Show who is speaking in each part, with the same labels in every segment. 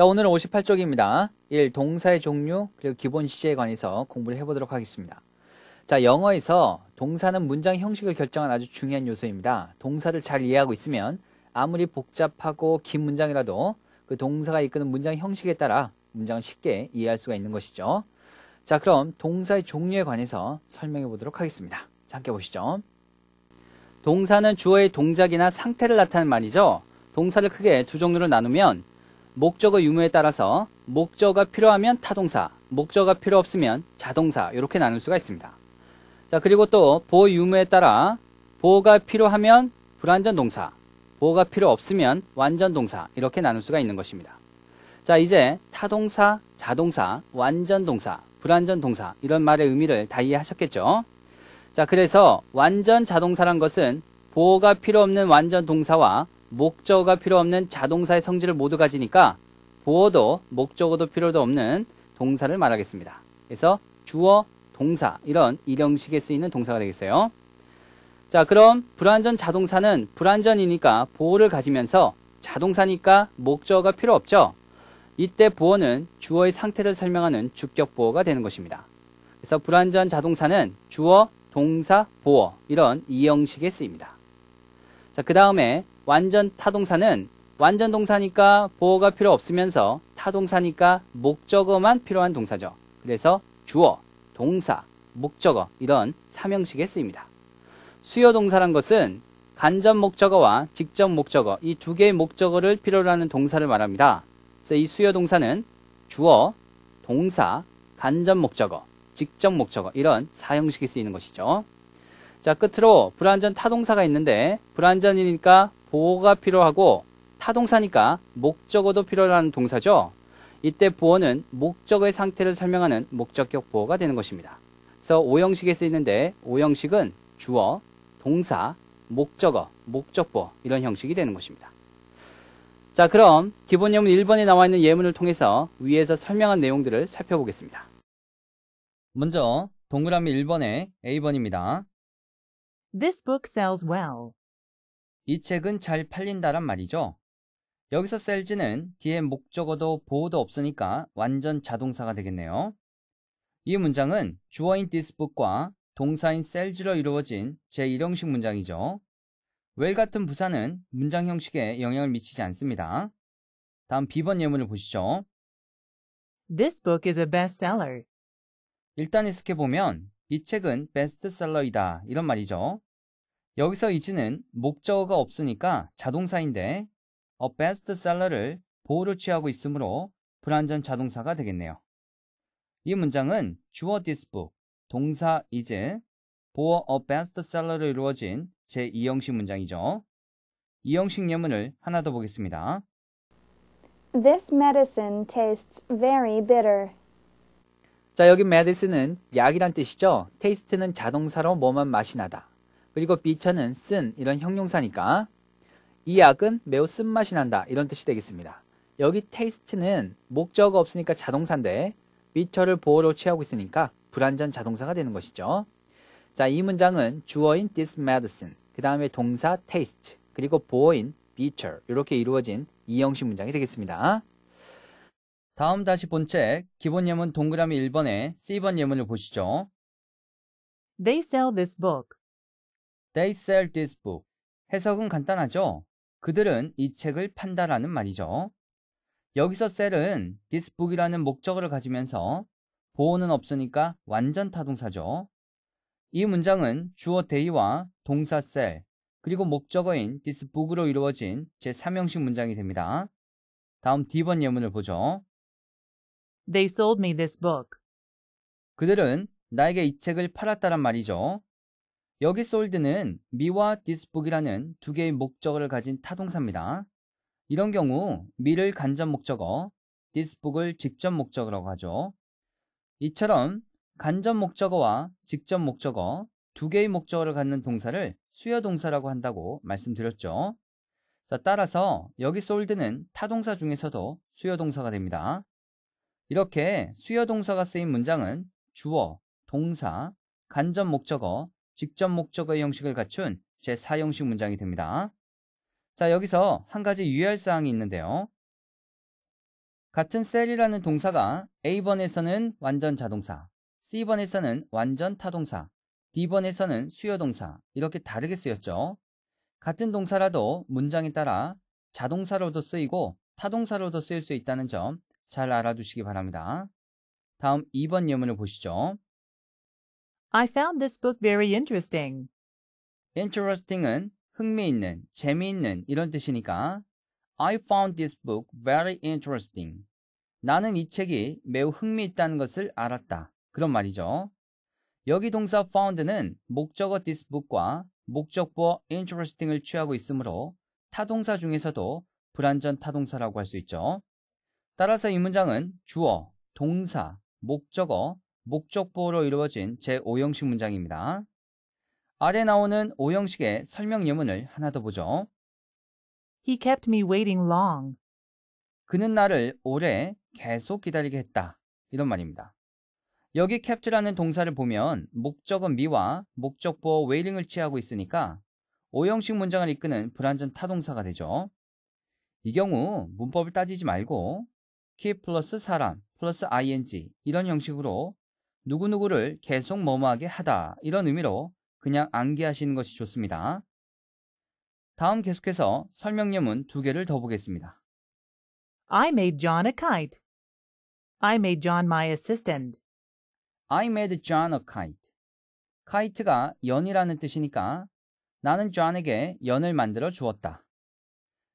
Speaker 1: 자, 오늘은 58쪽입니다. 1. 동사의 종류, 그리고 기본 시제에 관해서 공부를 해보도록 하겠습니다. 자, 영어에서 동사는 문장 형식을 결정한 아주 중요한 요소입니다. 동사를 잘 이해하고 있으면 아무리 복잡하고 긴 문장이라도 그 동사가 이끄는 문장 형식에 따라 문장을 쉽게 이해할 수가 있는 것이죠. 자, 그럼 동사의 종류에 관해서 설명해 보도록 하겠습니다. 자, 함께 보시죠. 동사는 주어의 동작이나 상태를 나타낸 말이죠. 동사를 크게 두 종류로 나누면 목적어 유무에 따라서 목적어가 필요하면 타동사, 목적어가 필요 없으면 자동사 이렇게 나눌 수가 있습니다. 자 그리고 또 보호 유무에 따라 보호가 필요하면 불완전 동사, 보호가 필요 없으면 완전 동사 이렇게 나눌 수가 있는 것입니다. 자 이제 타동사, 자동사, 완전 동사, 불완전 동사 이런 말의 의미를 다 이해하셨겠죠? 자 그래서 완전 자동사란 것은 보호가 필요 없는 완전 동사와 목적어가 필요 없는 자동사의 성질을 모두 가지니까 보어도 목적어도 필요도 없는 동사를 말하겠습니다. 그래서 주어, 동사 이런 일형식에 쓰이는 동사가 되겠어요. 자 그럼 불완전 자동사는 불완전이니까 보어를 가지면서 자동사니까 목적어가 필요 없죠. 이때 보어는 주어의 상태를 설명하는 주격 보어가 되는 것입니다. 그래서 불완전 자동사는 주어, 동사, 보어 이런 이형식에 쓰입니다. 자그 다음에 완전 타동사는 완전 동사니까 보어가 필요 없으면서 타동사니까 목적어만 필요한 동사죠. 그래서 주어, 동사, 목적어 이런 삼형식에 쓰입니다. 수요 동사란 것은 간접 목적어와 직접 목적어 이 두 개의 목적어를 필요로 하는 동사를 말합니다. 그래서 이 수요 동사는 주어, 동사, 간접 목적어, 직접 목적어 이런 사형식이 쓰이는 것이죠. 자, 끝으로 불완전 타동사가 있는데 불완전이니까 보호가 필요하고 타동사니까 목적어도 필요하는 동사죠. 이때 보어는 목적의 상태를 설명하는 목적격 보호가 되는 것입니다. 그래서 5형식에 쓰이는데 5형식은 주어, 동사, 목적어, 목적보 이런 형식이 되는 것입니다. 자 그럼 기본 예문 1번에 나와 있는 예문을 통해서 위에서 설명한 내용들을 살펴보겠습니다. 먼저 동그라미 1번에 A번입니다. This book sells well. 이 책은 잘 팔린다란 말이죠. 여기서 sells는 뒤에 목적어도 보호도 없으니까 완전 자동사가 되겠네요. 이 문장은 주어인 this book과 동사인 sells로 이루어진 제1형식 문장이죠. well 같은 부사는 문장 형식에 영향을 미치지 않습니다. 다음 비번 예문을 보시죠. This book is a bestseller. 일단 해석해보면 이 책은 베스트셀러이다. 이런 말이죠. 여기서 이지는 목적어가 없으니까 자동사인데 a b e s t s 를 보호를 취하고 있으므로 불완전 자동사가 되겠네요. 이 문장은 주어 this book, 동사 is, 보어 a b e s t s 로 이루어진 제2형식 문장이죠. 2형식 예문을 하나 더 보겠습니다.
Speaker 2: This medicine tastes very bitter.
Speaker 1: 자, 여기 medicine은 약이란 뜻이죠. taste는 자동사로 뭐만 맛이 나다. 그리고 비천는쓴 이런 형용사니까 이 약은 매우 쓴맛이 난다 이런 뜻이 되겠습니다. 여기 taste는 목적 없으니까 자동사인데 비처를 보호로 취하고 있으니까 불완전 자동사가 되는 것이죠. 자, 이 문장은 주어인 this medicine, 그 다음에 동사 taste, 그리고 보호인 bitter 이렇게 이루어진 이형식 문장이 되겠습니다. 다음 다시 본책 기본 예문 동그라미 1번에 C번 예문을 보시죠. They sell this book. They sell this book. 해석은 간단하죠? 그들은 이 책을 판다라는 말이죠. 여기서 셀은 this book이라는 목적어를 가지면서 보호는 없으니까 완전 타동사죠. 이 문장은 주어 day와 동사 셀 그리고 목적어인 this book으로 이루어진 제3형식 문장이 됩니다. 다음 D번 예문을 보죠. They sold me this book. 그들은 나에게 이 책을 팔았다란 말이죠. 여기 sold는 me와 this book이라는 두 개의 목적어를 가진 타동사입니다. 이런 경우 me를 간접 목적어, this book을 직접 목적어라고 하죠. 이처럼 간접 목적어와 직접 목적어 두 개의 목적어를 갖는 동사를 수여 동사라고 한다고 말씀드렸죠. 자, 따라서 여기 sold는 타동사 중에서도 수여 동사가 됩니다. 이렇게 수여 동사가 쓰인 문장은 주어, 동사, 간접 목적어, 직접 목적어의 형식을 갖춘 제4형식 문장이 됩니다. 자, 여기서 한 가지 유의할 사항이 있는데요. 같은 셀이라는 동사가 A번에서는 완전 자동사, C번에서는 완전 타동사, D번에서는 수여동사 이렇게 다르게 쓰였죠. 같은 동사라도 문장에 따라 자동사로도 쓰이고 타동사로도 쓰일 수 있다는 점잘 알아두시기 바랍니다. 다음 2번 예문을 보시죠. I found this book very interesting. interesting은 흥미있는, 재미있는 이런 뜻이니까 I found this book very interesting. 나는 이 책이 매우 흥미있다는 것을 알았다. 그런 말이죠. 여기 동사 found는 목적어 this book과 목적보어 interesting을 취하고 있으므로 타동사 중에서도 불완전 타동사라고 할 수 있죠. 따라서 이 문장은 주어, 동사, 목적어, 목적보로 이루어진 제5형식 문장입니다. 아래 나오는 5형식의 설명 예문을 하나 더 보죠. He kept me waiting long. 그는 나를 오래 계속 기다리게 했다. 이런 말입니다. 여기 캡트라는 동사를 보면 목적은 미와 목적보어 웨이링을 취하고 있으니까 5형식 문장을 이끄는 불완전 타동사가 되죠. 이 경우 문법을 따지지 말고 키 플러스 사람 플러스 ing 이런 형식으로 누구누구를 계속 뭐뭐하게 하다 이런 의미로 그냥 암기하시는 것이 좋습니다. 다음 계속해서 설명 예문 두 개를 더 보겠습니다. I made John a kite. I made John my assistant. I made John a kite. 카이트가 연이라는 뜻이니까 나는 존에게 연을 만들어 주었다.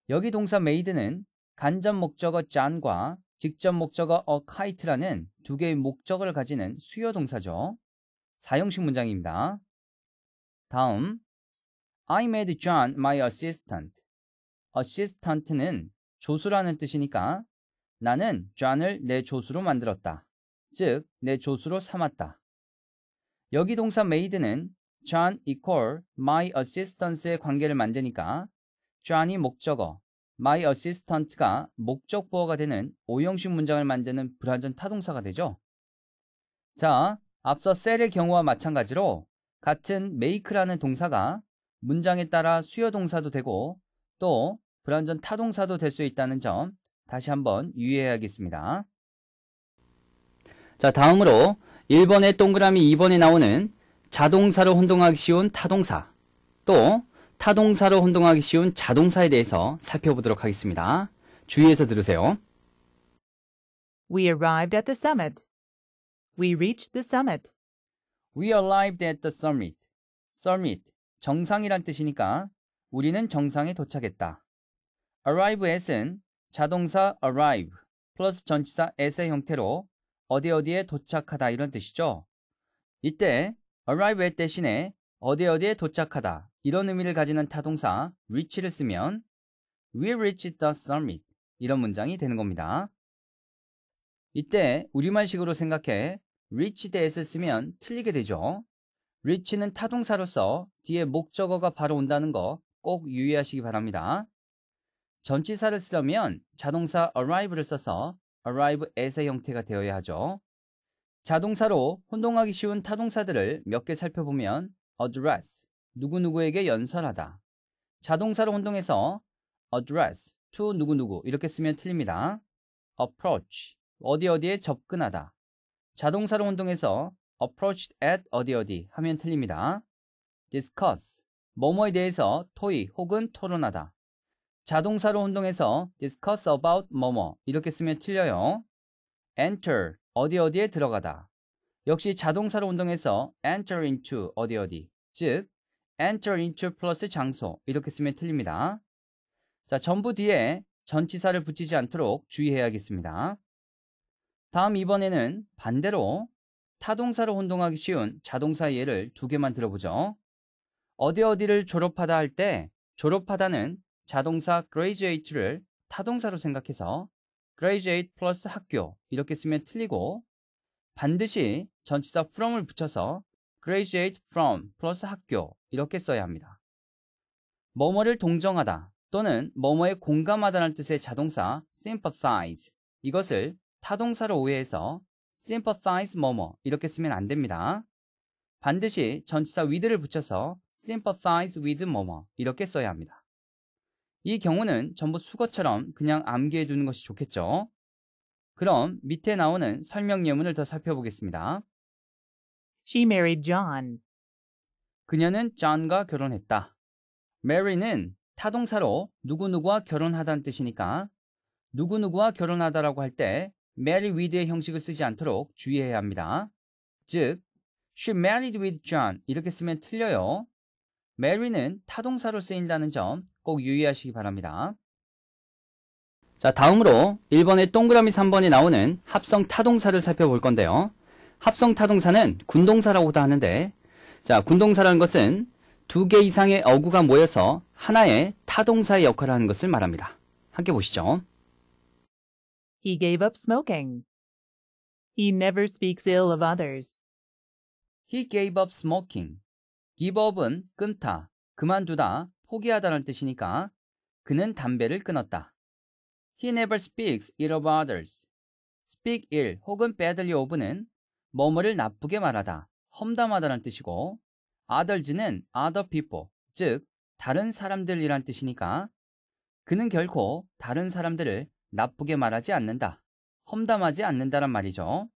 Speaker 1: 여기 동사 made는 간접 목적어 짠과 직접 목적어 a kite라는 두 개의 목적을 가지는 수요 동사죠. 사용식 문장입니다. 다음 I made John my assistant. assistant는 조수라는 뜻이니까 나는 John을 내 조수로 만들었다. 즉, 내 조수로 삼았다. 여기 동사 made는 John equal my assistance의 관계를 만드니까 John이 목적어, my assistant가 목적 부어가 되는 오형식 문장을 만드는 불완전 타동사가 되죠. 자, 앞서 셀의 경우와 마찬가지로 같은 make라는 동사가 문장에 따라 수요 동사도 되고 또 불완전 타동사도 될 수 있다는 점 다시 한번 유의해야겠습니다. 자, 다음으로 1번의 동그라미 2번에 나오는 자동사로 혼동하기 쉬운 타동사 또 타동사로 혼동하기 쉬운 자동사에 대해서 살펴보도록 하겠습니다. 주의해서 들으세요. We arrived at the summit. We reached the summit. We arrived at the summit. Summit. 정상이란 뜻이니까 우리는 정상에 도착했다. arrive at은 자동사 arrive 플러스 전치사 at의 형태로 어디 어디에 도착하다 이런 뜻이죠. 이때 arrive at 대신에 어디 어디에 도착하다 이런 의미를 가지는 타동사 reach를 쓰면 we reach the summit 이런 문장이 되는 겁니다. 이때 우리말식으로 생각해 reach 대에서 쓰면 틀리게 되죠. reach는 타동사로서 뒤에 목적어가 바로 온다는 거 꼭 유의하시기 바랍니다. 전치사를 쓰려면 자동사 arrive를 써서 arrive 에서 형태가 되어야 하죠. 자동사로 혼동하기 쉬운 타동사들을 몇 개 살펴보면 address, 누구누구에게 연설하다. 자동사로 혼동해서 address to 누구누구 이렇게 쓰면 틀립니다. approach 어디 어디에 접근하다. 자동사로 혼동해서 approached at 어디 어디 하면 틀립니다. discuss 뭐뭐에 대해서 토의 혹은 토론하다. 자동사로 혼동해서 discuss about 뭐뭐 이렇게 쓰면 틀려요. enter 어디 어디에 들어가다. 역시 자동사로 운동해서 enter into 어디 어디 즉 enter into 플러스 장소 이렇게 쓰면 틀립니다. 자, 전부 뒤에 전치사를 붙이지 않도록 주의해야겠습니다. 다음 이번에는 반대로 타동사로 혼동하기 쉬운 자동사 예를 두 개만 들어보죠. 어디 어디를 졸업하다 할 때 졸업하다는 자동사 graduate를 타동사로 생각해서 graduate 플러스 학교 이렇게 쓰면 틀리고 반드시 전치사 from을 붙여서 graduate from 플러스 학교 이렇게 써야 합니다. 뭐뭐를 동정하다 또는 뭐뭐에 공감하다는 뜻의 자동사 sympathize 이것을 타동사로 오해해서 sympathize 뭐뭐 이렇게 쓰면 안 됩니다. 반드시 전치사 with를 붙여서 sympathize with 뭐뭐 이렇게 써야 합니다. 이 경우는 전부 수거처럼 그냥 암기해 두는 것이 좋겠죠. 그럼 밑에 나오는 설명 예문을 더 살펴보겠습니다. She married John. 그녀는 존과 결혼했다. marry는 타동사로 누구누구와 결혼하다는 뜻이니까 누구누구와 결혼하다라고 할 때 marry with의 형식을 쓰지 않도록 주의해야 합니다. 즉, she married with John 이렇게 쓰면 틀려요. mary는 타동사로 쓰인다는 점 꼭 유의하시기 바랍니다. 자, 다음으로 1번의 동그라미 3번이 나오는 합성 타동사를 살펴볼 건데요. 합성 타동사는 군동사라고도 하는데 자 군동사라는 것은 두 개 이상의 어구가 모여서 하나의 타동사의 역할을 하는 것을 말합니다. 함께 보시죠. He gave up smoking. He never speaks ill of others. He gave up smoking. give up은 끊다, 그만두다, 포기하다라는 뜻이니까 그는 담배를 끊었다. He never speaks ill of others. speak ill 혹은 badly of는 머뭐를 나쁘게 말하다, 험담하다는 뜻이고 others는 other people, 즉 다른 사람들이란 뜻이니까 그는 결코 다른 사람들을 나쁘게 말하지 않는다, 험담하지 않는다란 말이죠.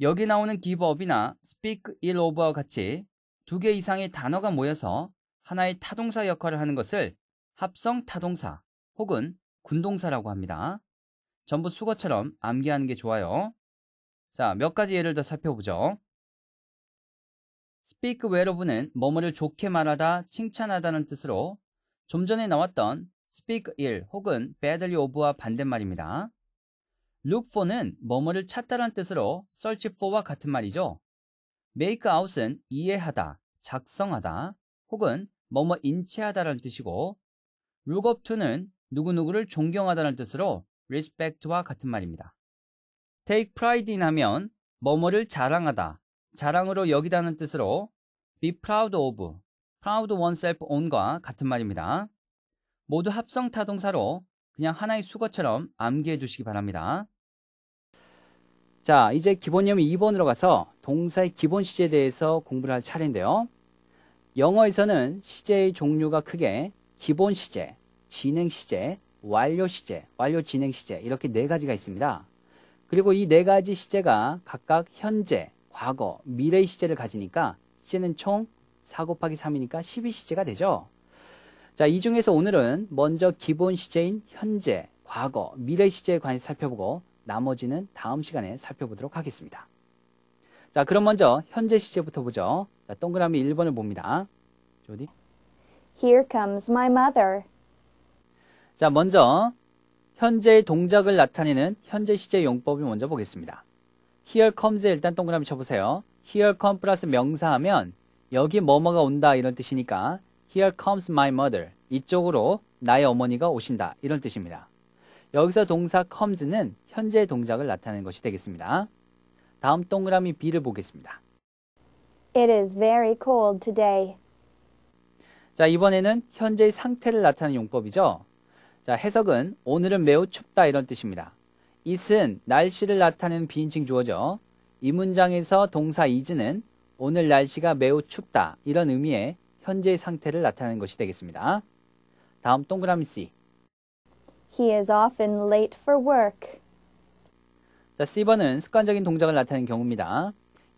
Speaker 1: 여기 나오는 기법이나 speak ill over와 같이 두 개 이상의 단어가 모여서 하나의 타동사 역할을 하는 것을 합성 타동사 혹은 군동사라고 합니다. 전부 수거처럼 암기하는 게 좋아요. 자, 몇 가지 예를 더 살펴보죠. speak wellof는 뭐뭐를 좋게 말하다, 칭찬하다는 뜻으로 좀 전에 나왔던 speak ill 혹은 badly of와 반대말입니다. look for는 뭐뭐를 찾다란 뜻으로 search for와 같은 말이죠. make out은 이해하다, 작성하다 혹은 뭐뭐 인체하다라는 뜻이고 look up to는 누구누구를 존경하다는 뜻으로 respect와 같은 말입니다. take pride in 하면 뭐뭐를 자랑하다, 자랑으로 여기다는 뜻으로 be proud of, proud oneself on과 같은 말입니다. 모두 합성 타동사로 그냥 하나의 수거처럼 암기해 두시기 바랍니다. 자, 이제 기본념 이 2번으로 가서 동사의 기본 시제에 대해서 공부를 할 차례인데요. 영어에서는 시제의 종류가 크게 기본 시제, 진행 시제, 완료 시제, 완료 진행 시제 이렇게 네 가지가 있습니다. 그리고 이 네 가지 시제가 각각 현재, 과거, 미래의 시제를 가지니까 시제는 총 4 곱하기 3이니까 12시제가 되죠. 자, 이 중에서 오늘은 먼저 기본 시제인 현재, 과거, 미래 의 시제에 관해서 살펴보고 나머지는 다음 시간에 살펴보도록 하겠습니다. 자, 그럼 먼저 현재 시제부터 보죠. 자, 동그라미 1번을 봅니다. 조디.
Speaker 2: Here comes my mother.
Speaker 1: 자, 먼저 현재의 동작을 나타내는 현재 시제 용법을 먼저 보겠습니다. here comes에 일단 동그라미 쳐보세요. here come s 플러스 명사하면 여기 뭐뭐가 온다 이런 뜻이니까 here comes my mother 이쪽으로 나의 어머니가 오신다 이런 뜻입니다. 여기서 동사 comes는 현재 의 동작을 나타내는 것이 되겠습니다. 다음 동그라미 B를 보겠습니다.
Speaker 2: It is very cold today.
Speaker 1: 자, 이번에는 현재의 상태를 나타내는 용법이죠. 자, 해석은 오늘은 매우 춥다 이런 뜻입니다. 이은 날씨를 나타내는 비인칭 주어죠. 이 문장에서 동사 이즈는 오늘 날씨가 매우 춥다 이런 의미의 현재의 상태를 나타내는 것이 되겠습니다. 다음 동그라미 C.
Speaker 2: He is often late for work.
Speaker 1: 자, C번은 습관적인 동작을 나타내는 경우입니다.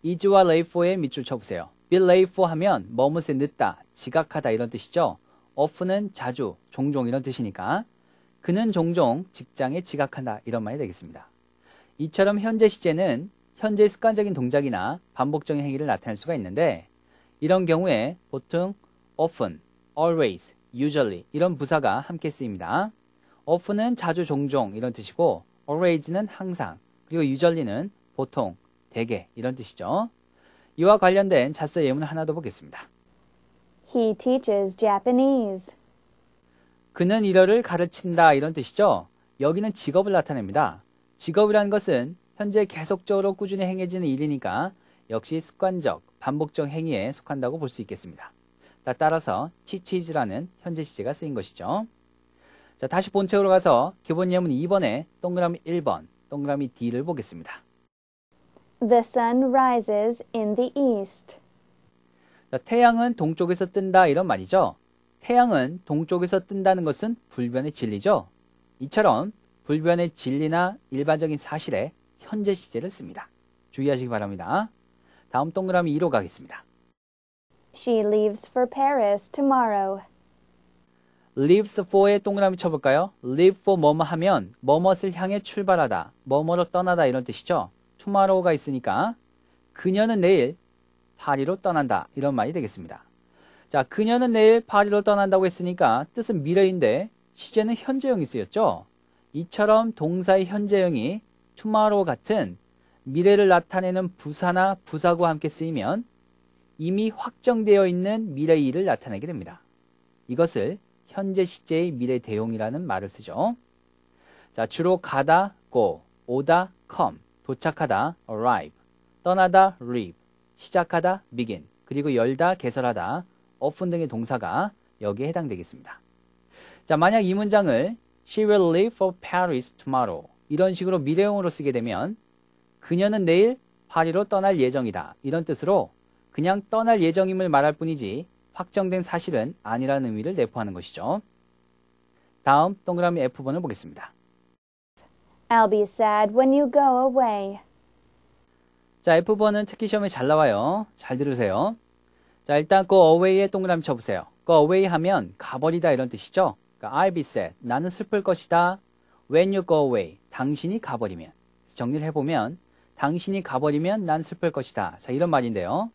Speaker 1: is와 late for의 밑줄 쳐보세요. be late for 하면 머뭇에 늦다, 지각하다 이런 뜻이죠. often은 자주, 종종 이런 뜻이니까 그는 종종 직장에 지각한다. 이런 말이 되겠습니다. 이처럼 현재 시제는 현재의 습관적인 동작이나 반복적인 행위를 나타낼 수가 있는데 이런 경우에 보통 often, always, usually 이런 부사가 함께 쓰입니다. often은 자주 종종 이런 뜻이고 always는 항상 그리고 usually는 보통, 대개 이런 뜻이죠. 이와 관련된 잡사 예문 을 하나 더 보겠습니다.
Speaker 2: He teaches Japanese.
Speaker 1: 그는 이러를 가르친다 이런 뜻이죠. 여기는 직업을 나타냅니다. 직업이라는 것은 현재 계속적으로 꾸준히 행해지는 일이니까 역시 습관적, 반복적 행위에 속한다고 볼 수 있겠습니다. 따라서 치치즈라는 현재 시제가 쓰인 것이죠. 자, 다시 본책으로 가서 기본 예문 2번에 동그라미 1번, 동그라미 D를 보겠습니다.
Speaker 2: The sun rises in the east.
Speaker 1: 자, 태양은 동쪽에서 뜬다 이런 말이죠. 태양은 동쪽에서 뜬다는 것은 불변의 진리죠. 이처럼 불변의 진리나 일반적인 사실에 현재 시제를 씁니다. 주의하시기 바랍니다. 다음 동그라미 2로 가겠습니다.
Speaker 2: She leaves for Paris tomorrow.
Speaker 1: leaves for에 동그라미 쳐볼까요? leave for 뭐 뭐 하면 뭐뭇를 향해 출발하다, 뭐뭐로 떠나다 이런 뜻이죠. tomorrow가 있으니까 그녀는 내일 파리로 떠난다 이런 말이 되겠습니다. 자, 그녀는 내일 파리로 떠난다고 했으니까 뜻은 미래인데 시제는 현재형이 쓰였죠. 이처럼 동사의 현재형이 투마로 같은 미래를 나타내는 부사나 부사구와 함께 쓰이면 이미 확정되어 있는 미래일을 나타내게 됩니다. 이것을 현재 시제의 미래 대용이라는 말을 쓰죠. 자, 주로 가다, go, 오다, come, 도착하다, arrive, 떠나다, leave, 시작하다, begin, 그리고 열다, 개설하다, often 등의 동사가 여기에 해당되겠습니다. 자, 만약 이 문장을 She will leave for Paris tomorrow. 이런 식으로 미래형으로 쓰게 되면 그녀는 내일 파리로 떠날 예정이다. 이런 뜻으로 그냥 떠날 예정임을 말할 뿐이지 확정된 사실은 아니라는 의미를 내포하는 것이죠. 다음 동그라미 F번을 보겠습니다.
Speaker 2: I'll be sad when you go away.
Speaker 1: 자, F번은 특히 시험에 잘 나와요. 잘 들으세요. 자, 일단 go 그 away에 동그라미 쳐보세요. go 그 away 하면 가버리다 이런 뜻이죠. 그러니까 I'll be sad. 나는 슬플 것이다. When you go away. 당신이 가버리면. 정리를 해보면 당신이 가버리면 난 슬플 것이다. 자, 이런 말인데요.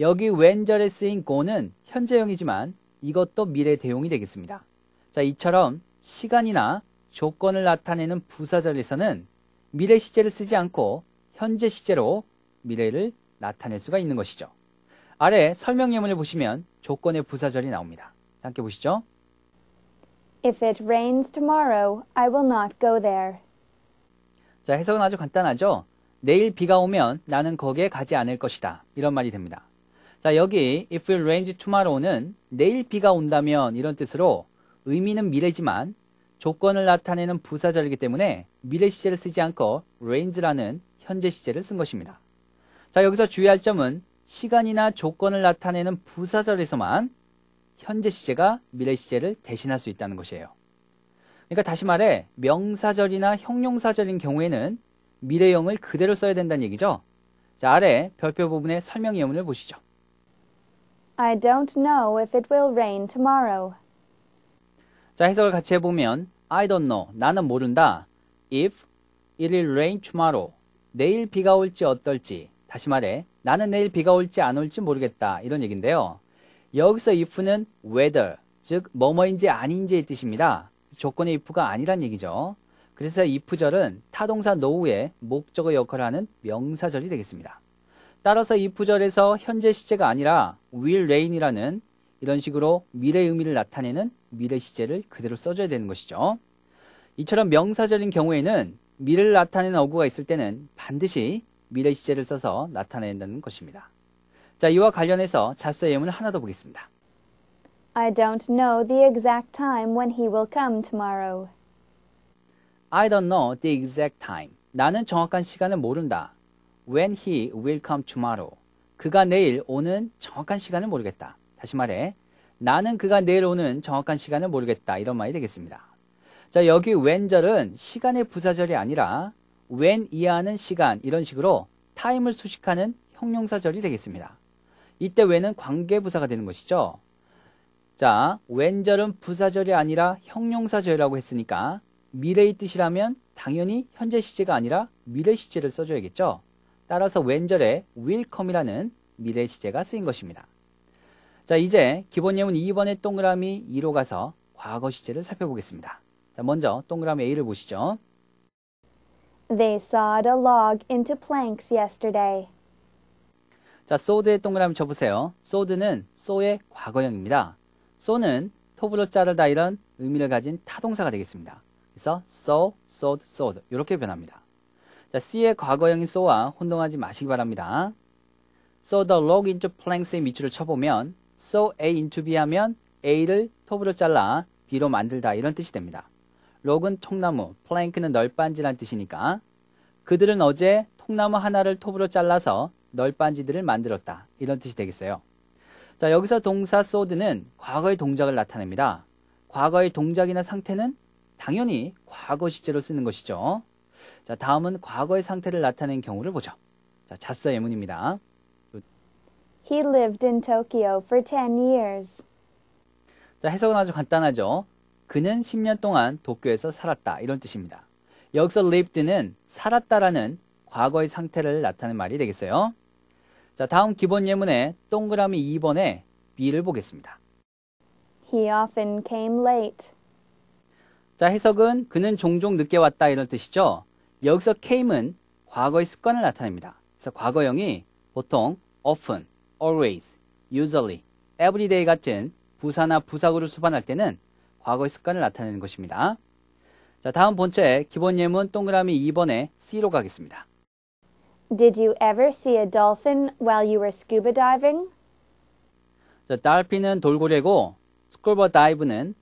Speaker 1: 여기 when절에 쓰인 go는 현재형이지만 이것도 미래 대용이 되겠습니다. 자, 이처럼 시간이나 조건을 나타내는 부사절에서는 미래 시제를 쓰지 않고 현재 시제로 미래를 나타낼 수가 있는 것이죠. 아래 설명 예문을 보시면 조건의 부사절이 나옵니다. 함께 보시죠.
Speaker 2: If it rains tomorrow, I will not go there.
Speaker 1: 자, 해석은 아주 간단하죠? 내일 비가 오면 나는 거기에 가지 않을 것이다. 이런 말이 됩니다. 자, 여기 if it rains tomorrow는 내일 비가 온다면 이런 뜻으로 의미는 미래지만 조건을 나타내는 부사절이기 때문에 미래 시제를 쓰지 않고 rains라는 현재 시제를 쓴 것입니다. 자, 여기서 주의할 점은 시간이나 조건을 나타내는 부사절에서만 현재 시제가 미래 시제를 대신할 수 있다는 것이에요. 그러니까 다시 말해 명사절이나 형용사절인 경우에는 미래형을 그대로 써야 된다는 얘기죠. 자, 아래 별표 부분의 설명 예문을 보시죠.
Speaker 2: I don't know if it will rain tomorrow.
Speaker 1: 자, 해석을 같이 해보면 I don't know, 나는 모른다. if it will rain tomorrow, 내일 비가 올지 어떨지. 다시 말해 나는 내일 비가 올지 안 올지 모르겠다. 이런 얘기인데요. 여기서 if는 whether, 즉 뭐뭐인지 아닌지의 뜻입니다. 조건의 if가 아니란 얘기죠. 그래서 if절은 타동사 노후의 목적의 역할을 하는 명사절이 되겠습니다. 따라서 if절에서 현재 시제가 아니라 will rain이라는 이런 식으로 미래 의미를 나타내는 미래 시제를 그대로 써줘야 되는 것이죠. 이처럼 명사절인 경우에는 미래를 나타내는 어구가 있을 때는 반드시 미래 시제를 써서 나타내는 것입니다. 자, 이와 관련해서 잡사 예문을 하나 더 보겠습니다.
Speaker 2: I don't know the exact time when he will come tomorrow.
Speaker 1: I don't know the exact time. 나는 정확한 시간을 모른다. When he will come tomorrow. 그가 내일 오는 정확한 시간을 모르겠다. 다시 말해, 나는 그가 내일 오는 정확한 시간을 모르겠다. 이런 말이 되겠습니다. 자, 여기 when절은 시간의 부사절이 아니라 when 이하는 시간 이런 식으로 time을 수식하는 형용사절이 되겠습니다. 이때 when은 관계부사가 되는 것이죠. 자, when절은 부사절이 아니라 형용사절이라고 했으니까 미래의 뜻이라면 당연히 현재 시제가 아니라 미래 시제를 써줘야겠죠. 따라서 when절에 will come이라는 미래 시제가 쓰인 것입니다. 자, 이제 기본 예문 2번의 동그라미 2로 가서 과거 시제를 살펴보겠습니다. 자, 먼저 동그라미 A를 보시죠.
Speaker 2: They sawed a log into planks yesterday.
Speaker 1: 자, 소드의 동그라미 쳐보세요. 소드는소의 과거형입니다. 소는 톱으로 자르다 이런 의미를 가진 타동사가 되겠습니다. 그래서 saw, sawed, sawed 이렇게 변합니다. 자, c의 과거형인 saw와 혼동하지 마시기 바랍니다. saw the log into planks의 밑줄을 쳐보면 saw a into b 하면 a를 톱으로 잘라 b로 만들다 이런 뜻이 됩니다. 록은 통나무, 플랭크는 널빤지란 뜻이니까 그들은 어제 통나무 하나를 톱으로 잘라서 널빤지들을 만들었다. 이런 뜻이 되겠어요. 자, 여기서 동사 소드는 과거의 동작을 나타냅니다. 과거의 동작이나 상태는 당연히 과거 시제로 쓰는 것이죠. 자, 다음은 과거의 상태를 나타낸 경우를 보죠. 자, 자수자 예문입니다.
Speaker 2: He lived in Tokyo for 10 years.
Speaker 1: 자, 해석은 아주 간단하죠. 그는 10년 동안 도쿄에서 살았다 이런 뜻입니다. 여기서 lived는 살았다라는 과거의 상태를 나타낸 말이 되겠어요. 자, 다음 기본 예문의 동그라미 2번에 B를 보겠습니다.
Speaker 2: He often came late.
Speaker 1: 자, 해석은 그는 종종 늦게 왔다 이런 뜻이죠. 여기서 came은 과거의 습관을 나타냅니다. 그래서 과거형이 보통 often, always, usually, everyday 같은 부사나 부사구를 수반할 때는 과거의 습관을 나타내는 것입니다. 자, 다음 번째 기본 예문 동그라미 2번에 C로 가겠습니다.
Speaker 2: Did you ever see a dolphin while you were scuba diving?
Speaker 1: 자, 달핀은 돌고래고 스쿠버 다이브는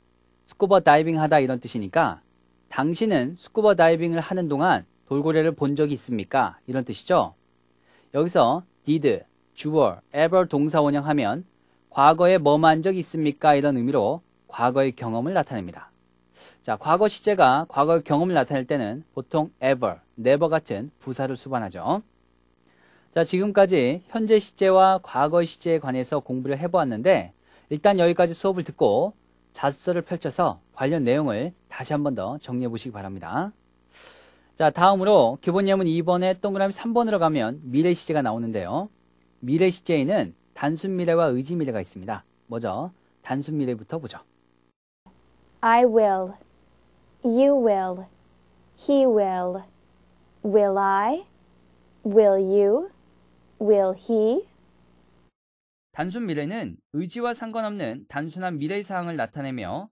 Speaker 1: 스쿠버 다이빙 하다 이런 뜻이니까 당신은 스쿠버 다이빙을 하는 동안 돌고래를 본 적이 있습니까? 이런 뜻이죠. 여기서 did, j e w ever l e 동사 원형하면 과거에 뭐만 한 적이 있습니까? 이런 의미로 과거의 경험을 나타냅니다. 자, 과거 시제가 과거의 경험을 나타낼 때는 보통 ever, never 같은 부사를 수반하죠. 자, 지금까지 현재 시제와 과거 시제에 관해서 공부를 해보았는데 일단 여기까지 수업을 듣고 자습서를 펼쳐서 관련 내용을 다시 한 번 더 정리해 보시기 바랍니다. 자, 다음으로 기본 예문 2번에 동그라미 3번으로 가면 미래 시제가 나오는데요. 미래 시제에는 단순 미래와 의지 미래가 있습니다. 먼저 단순 미래부터 보죠.
Speaker 2: I will, you will, he will, will I, will you, will he?
Speaker 1: 단순 미래는 의지와 상관없는 단순한 미래의 사항을 나타내며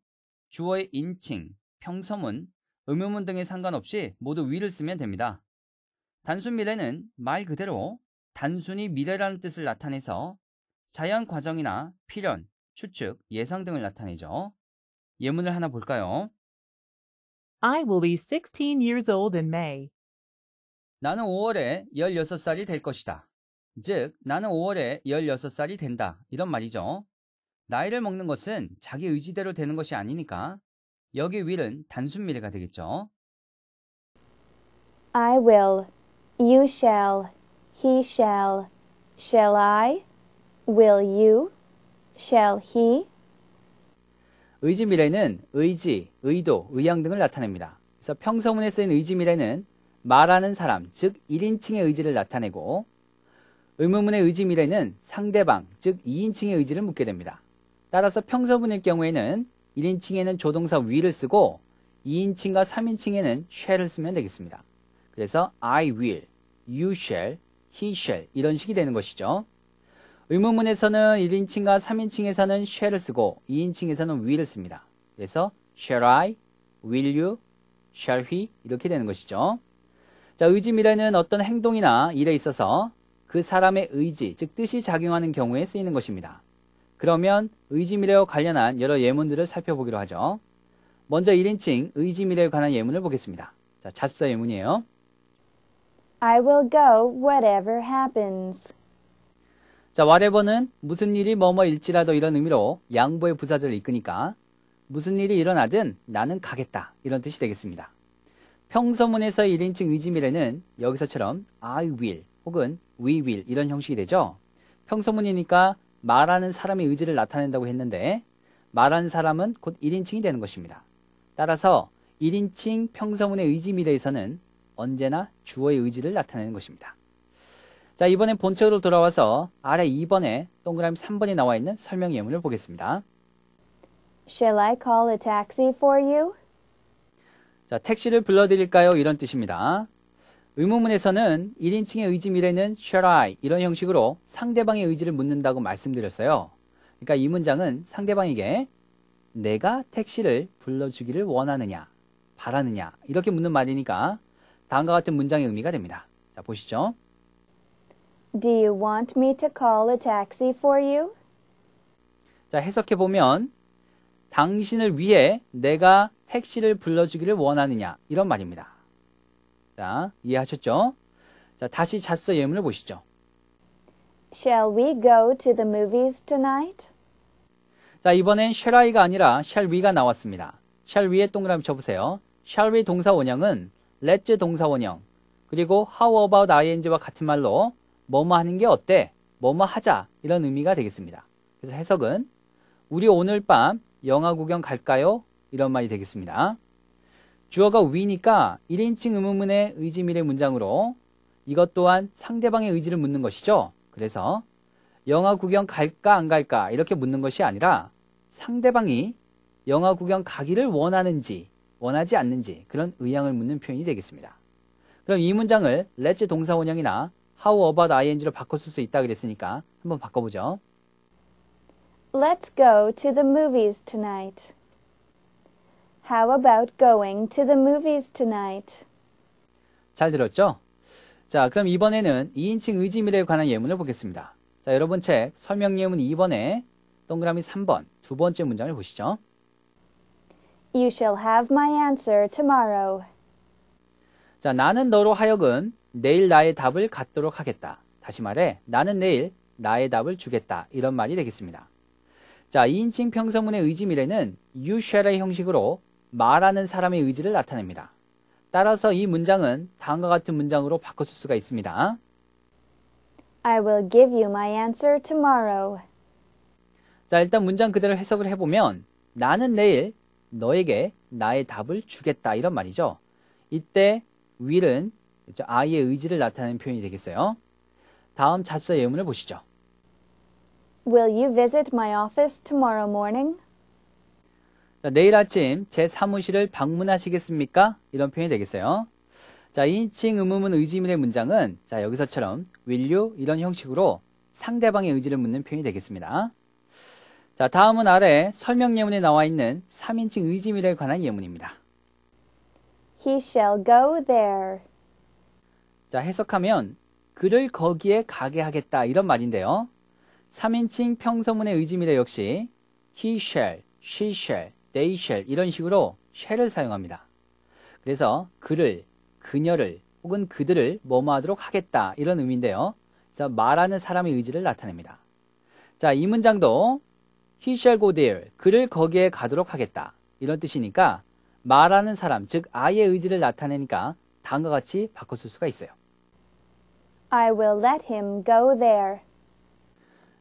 Speaker 1: 주어의 인칭, 평서문, 음유문 등에 상관없이 모두 위를 쓰면 됩니다. 단순 미래는 말 그대로 단순히 미래라는 뜻을 나타내서 자연 과정이나 필연, 추측, 예상 등을 나타내죠. 예문을 하나 볼까요? I will be 16 years old in May. 나는 5월에 16살이 될 것이다. 즉, 나는 5월에 16살이 된다. 이런 말이죠. 나이를 먹는 것은 자기 의지대로 되는 것이 아니니까 여기 will은 단순 미래가 되겠죠.
Speaker 2: I will, you shall, he shall, shall I, will you, shall he,
Speaker 1: 의지 미래는 의지, 의도, 의향 등을 나타냅니다. 그래서 평서문에 쓰인 의지 미래는 말하는 사람, 즉 1인칭의 의지를 나타내고 의문문의 의지 미래는 상대방, 즉 2인칭의 의지를 묻게 됩니다. 따라서 평서문일 경우에는 1인칭에는 조동사 위를 쓰고 2인칭과 3인칭에는 shall을 쓰면 되겠습니다. 그래서 I will, you shall, he shall 이런 식이 되는 것이죠. 의문문에서는 1인칭과 3인칭에서는 shall을 쓰고 2인칭에서는 will을 씁니다. 그래서 shall I, will you, shall we 이렇게 되는 것이죠. 자, 의지 미래는 어떤 행동이나 일에 있어서 그 사람의 의지, 즉 뜻이 작용하는 경우에 쓰이는 것입니다. 그러면 의지 미래와 관련한 여러 예문들을 살펴보기로 하죠. 먼저 1인칭 의지 미래에 관한 예문을 보겠습니다. 자, 자습사 예문이에요.
Speaker 2: I will go whatever happens.
Speaker 1: 자, whatever는 무슨 일이 뭐뭐일지라도 이런 의미로 양보의 부사절을 이끄니까 무슨 일이 일어나든 나는 가겠다 이런 뜻이 되겠습니다. 평서문에서 1인칭 의지미래는 여기서처럼 I will 혹은 we will 이런 형식이 되죠. 평서문이니까 말하는 사람의 의지를 나타낸다고 했는데 말하는 사람은 곧 1인칭이 되는 것입니다. 따라서 1인칭 평서문의 의지미래에서는 언제나 주어의 의지를 나타내는 것입니다. 자, 이번엔 본책으로 돌아와서 아래 2번에 동그라미 3번에 나와 있는 설명 예문을 보겠습니다.
Speaker 2: Shall I call a taxi for you?
Speaker 1: 자, 택시를 불러드릴까요? 이런 뜻입니다. 의문문에서는 1인칭의 의지 미래는 shall I 이런 형식으로 상대방의 의지를 묻는다고 말씀드렸어요. 그러니까 이 문장은 상대방에게 내가 택시를 불러주기를 원하느냐, 바라느냐 이렇게 묻는 말이니까 다음과 같은 문장의 의미가 됩니다. 자, 보시죠.
Speaker 2: Do you want me to call a taxi for
Speaker 1: you? 자, 해석해 보면 당신을 위해 내가 택시를 불러주기를 원하느냐 이런 말입니다. 자, 이해하셨죠? 자, 다시 잡사 예문을 보시죠.
Speaker 2: Shall we go to the movies tonight?
Speaker 1: 자, 이번엔 shall I가 아니라 shall we가 나왔습니다. shall we에 동그라미 쳐보세요. shall we 동사 원형은 let's 동사 원형, 그리고 how about ing와 같은 말로 뭐뭐 하는 게 어때? 뭐뭐 하자. 이런 의미가 되겠습니다. 그래서 해석은 우리 오늘 밤 영화 구경 갈까요? 이런 말이 되겠습니다. 주어가 위니까 1인칭 의문문의 의지미래 문장으로 이것 또한 상대방의 의지를 묻는 것이죠. 그래서 영화 구경 갈까 안 갈까 이렇게 묻는 것이 아니라 상대방이 영화 구경 가기를 원하는지 원하지 않는지 그런 의향을 묻는 표현이 되겠습니다. 그럼 이 문장을 let's 동사원형이나 how about ing로 바꿔 쓸수 있다 그랬으니까 한번 바꿔보죠.
Speaker 2: Let's go to the movies tonight. How about going to the movies tonight?
Speaker 1: 잘 들었죠? 자, 그럼 이번에는 2인칭 의지 미래에 관한 예문을 보겠습니다. 자, 여러분 책 설명 예문 2번에 동그라미 3번 두 번째 문장을 보시죠.
Speaker 2: You shall have my answer tomorrow.
Speaker 1: 자, 나는 너로 하여금 내일 나의 답을 갖도록 하겠다. 다시 말해 나는 내일 나의 답을 주겠다. 이런 말이 되겠습니다. 자, 2인칭 평서문의 의지 미래는 you shall의 형식으로 말하는 사람의 의지를 나타냅니다. 따라서 이 문장은 다음과 같은 문장으로 바꿔쓸 수가 있습니다.
Speaker 2: I will give you my answer tomorrow.
Speaker 1: 자, 일단 문장 그대로 해석을 해보면 나는 내일 너에게 나의 답을 주겠다 이런 말이죠. 이때 will은 아이의 의지를 나타내는 표현이 되겠어요. 다음 자 잡사 예문을 보시죠.
Speaker 2: Will you visit my office tomorrow morning?
Speaker 1: 자, 내일 아침 제 사무실을 방문하시겠습니까? 이런 표현이 되겠어요. 자, 인칭 의문문 음, 의지문의 문장은 자, 여기서처럼 will you 이런 형식으로 상대방의 의지를 묻는 표현이 되겠습니다. 자, 다음은 아래 설명 예문에 나와 있는 3인칭 의지밀에 관한 예문입니다.
Speaker 2: He shall go there.
Speaker 1: 자, 해석하면 그를 거기에 가게 하겠다 이런 말인데요. 3인칭 평서문의 의지미래 역시 he shall, she shall, they shall 이런 식으로 shall을 사용합니다. 그래서 그를, 그녀를 혹은 그들을 뭐뭐 하도록 하겠다 이런 의미인데요. 그래서 말하는 사람의 의지를 나타냅니다. 자, 이 문장도 he shall go there, 그를 거기에 가도록 하겠다 이런 뜻이니까 말하는 사람, 즉 아이의 의지를 나타내니까 다음과 같이 바꿔 쓸 수가 있어요.
Speaker 2: I will let him go there.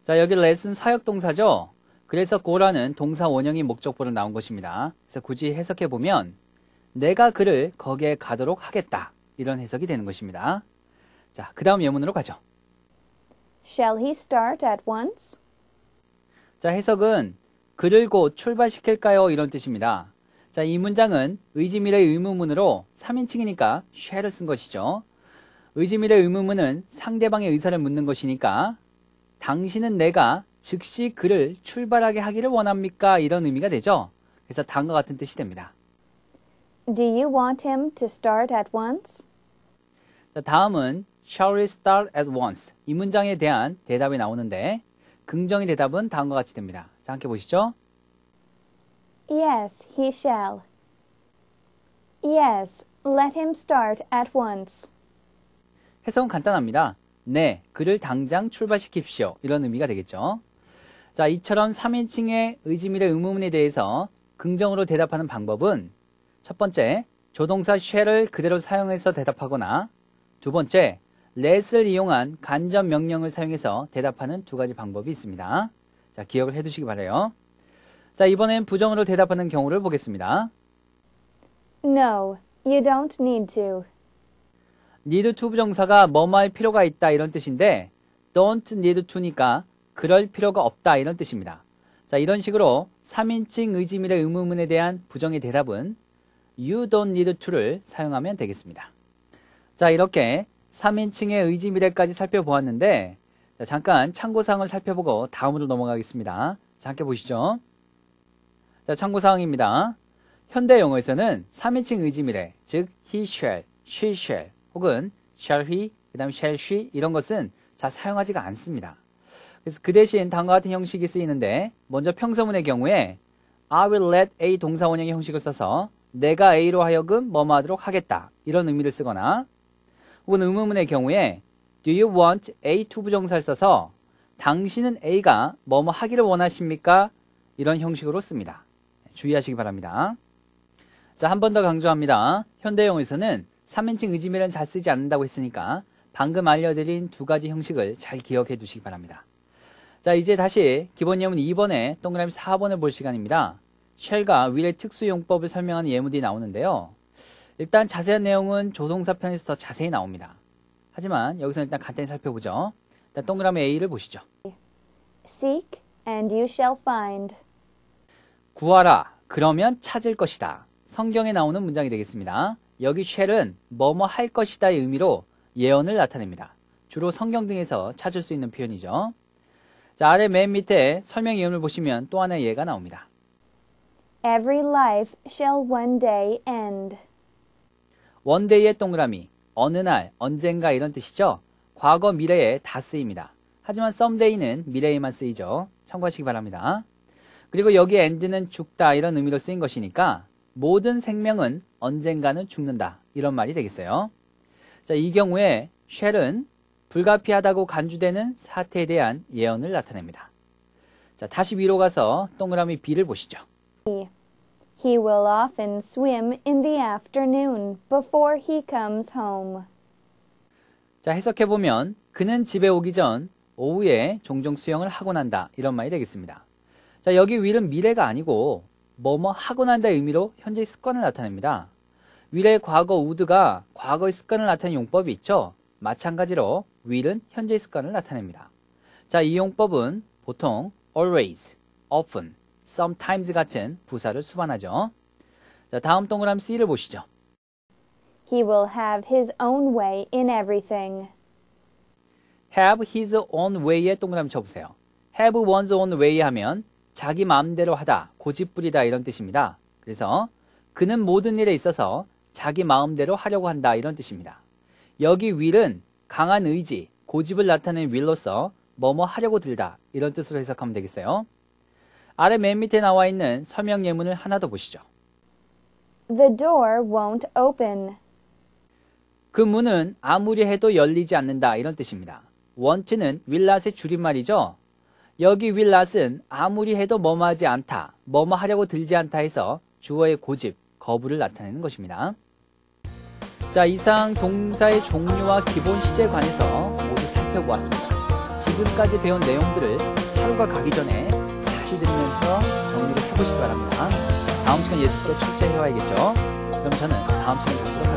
Speaker 1: 자, 여기 let은 사역 동사죠. 그래서 go라는 동사 원형이 목적보로 나온 것입니다. 그래서 굳이 해석해 보면 내가 그를 거기에 가도록 하겠다. 이런 해석이 되는 것입니다. 자, 그다음 예문으로 가죠.
Speaker 2: Shall he start at once?
Speaker 1: 자, 해석은 그를 곧 출발시킬까요? 이런 뜻입니다. 자, 이 문장은 의지미래 의문문으로 3인칭이니까 shall을 쓴 것이죠. 의지밀의 의무문은 상대방의 의사를 묻는 것이니까 당신은 내가 즉시 그를 출발하게 하기를 원합니까? 이런 의미가 되죠. 그래서 다음과 같은 뜻이 됩니다.
Speaker 2: Do you want him to start at once?
Speaker 1: 자, 다음은 shall we start at once? 이 문장에 대한 대답이 나오는데 긍정의 대답은 다음과 같이 됩니다. 자, 함께 보시죠.
Speaker 2: Yes, he shall. Yes, let him start at once.
Speaker 1: 해석은 간단합니다. 네, 그를 당장 출발시킵시오. 이런 의미가 되겠죠. 자, 이처럼 3인칭의 의지밀의 의문에 대해서 긍정으로 대답하는 방법은 첫 번째, 조동사 쉐를 그대로 사용해서 대답하거나 두 번째, l 을 이용한 간접 명령을 사용해서 대답하는 두 가지 방법이 있습니다. 자, 기억을 해두시기 바래요. 자, 이번엔 부정으로 대답하는 경우를 보겠습니다.
Speaker 2: No, you don't need to.
Speaker 1: need to 부정사가 뭐뭐할 필요가 있다 이런 뜻인데 don't need to니까 그럴 필요가 없다 이런 뜻입니다. 자 이런 식으로 3인칭 의지미래 의문문에 대한 부정의 대답은 you don't need to를 사용하면 되겠습니다. 자 이렇게 3인칭의 의지미래까지 살펴보았는데 자, 잠깐 참고사항을 살펴보고 다음으로 넘어가겠습니다. 자 함께 보시죠. 자 참고사항입니다. 현대 영어에서는 3인칭 의지미래즉 he shall, she shall, 혹은 shall w e 그 다음에 shall she 이런 것은 잘 사용하지가 않습니다. 그래서 그 대신 다음과 같은 형식이 쓰이는데 먼저 평서문의 경우에 I will let A 동사원형의 형식을 써서 내가 A로 하여금 뭐뭐 하도록 하겠다 이런 의미를 쓰거나 혹은 의문문의 경우에 Do you want A to 부정사를 써서 당신은 A가 뭐뭐 하기를 원하십니까? 이런 형식으로 씁니다. 주의하시기 바랍니다. 자, 한 번 더 강조합니다. 현대형에서는 3인칭 의지미란 잘 쓰지 않는다고 했으니까 방금 알려드린 두 가지 형식을 잘 기억해 두시기 바랍니다. 자 이제 다시 기본 예문 2번에 동그라미 4번을 볼 시간입니다. 쉘과 윌의 특수용법을 설명하는 예문이 나오는데요. 일단 자세한 내용은 조동사 편에서 더 자세히 나옵니다. 하지만 여기서 일단 간단히 살펴보죠. 일단 동그라미 A를 보시죠. Seek
Speaker 2: and you shall find.
Speaker 1: 구하라, 그러면 찾을 것이다. 성경에 나오는 문장이 되겠습니다. 여기 쉘은 뭐뭐 할 것이다의 의미로 예언을 나타냅니다. 주로 성경 등에서 찾을 수 있는 표현이죠. 자, 아래 맨 밑에 설명 예문을 보시면 또 하나의 예가 나옵니다.
Speaker 2: Every life shall one day end.
Speaker 1: 원데이의 동그라미, 어느 날, 언젠가 이런 뜻이죠. 과거, 미래에 다 쓰입니다. 하지만 썸데이는 미래에만 쓰이죠. 참고하시기 바랍니다. 그리고 여기 e n d 는 죽다 이런 의미로 쓰인 것이니까 모든 생명은 언젠가는 죽는다. 이런 말이 되겠어요. 자, 이 경우에 쉘은 불가피하다고 간주되는 사태에 대한 예언을 나타냅니다. 자, 다시 위로 가서 동그라미 B를 보시죠.
Speaker 2: He will often swim in the afternoon before he comes home.
Speaker 1: 자, 해석해 보면 그는 집에 오기 전 오후에 종종 수영을 하고 난다. 이런 말이 되겠습니다. 자, 여기 w i 은 미래가 아니고 뭐뭐 하고 난다의 의미로 현재의 습관을 나타냅니다. 윌의 과거 우드가 과거의 습관을 나타낸 용법이 있죠. 마찬가지로 윌은 현재의 습관을 나타냅니다. 자, 이 용법은 보통 always, often, sometimes 같은 부사를 수반하죠. 자, 다음 동그라미 C를 보시죠.
Speaker 2: He will have his own way in everything.
Speaker 1: have his own w a y 의 동그라미 쳐보세요. have one's own way 하면 자기 마음대로 하다, 고집부리다 이런 뜻입니다. 그래서 그는 모든 일에 있어서 자기 마음대로 하려고 한다 이런 뜻입니다. 여기 w i l l 은 강한 의지, 고집을 나타낸 w i l l 로서 뭐뭐 하려고 들다 이런 뜻으로 해석하면 되겠어요. 아래 맨 밑에 나와 있는 서명 예문을 하나 더 보시죠.
Speaker 2: The door won't open.
Speaker 1: 그 문은 아무리 해도 열리지 않는다 이런 뜻입니다. 원트는 윌랏의 줄임말이죠. 여기 윌 i 은 아무리 해도 뭐뭐하지 않다, 뭐뭐하려고 들지 않다 해서 주어의 고집, 거부를 나타내는 것입니다. 자, 이상 동사의 종류와 기본 시제에 관해서 모두 살펴보았습니다. 지금까지 배운 내용들을 하루가 가기 전에 다시 들으면서 정리를 해보시기 바랍니다. 다음 시간 예습도 출제해와야겠죠? 그럼 저는 다음 시간에 뵙도록 하겠습니다.